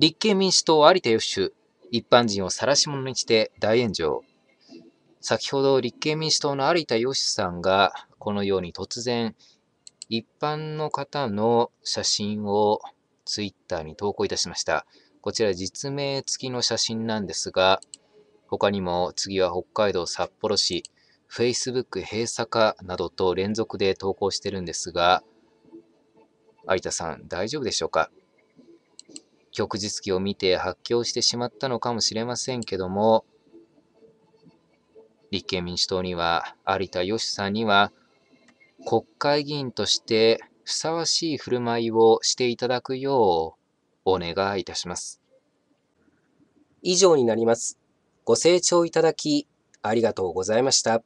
立憲民主党有田義主、一般人を晒し者にして大炎上。先ほど立憲民主党の有田義主さんが、このように突然、一般の方の写真をツイッターに投稿いたしました。こちら実名付きの写真なんですが、他にも次は北海道札幌市、Facebook 閉鎖かなどと連続で投稿してるんですが、有田さん大丈夫でしょうか旭日記を見て発狂してしまったのかもしれませんけども、立憲民主党には、有田芳さんには、国会議員としてふさわしい振る舞いをしていただくようお願いいたします。以上になります。ご清聴いただきありがとうございました。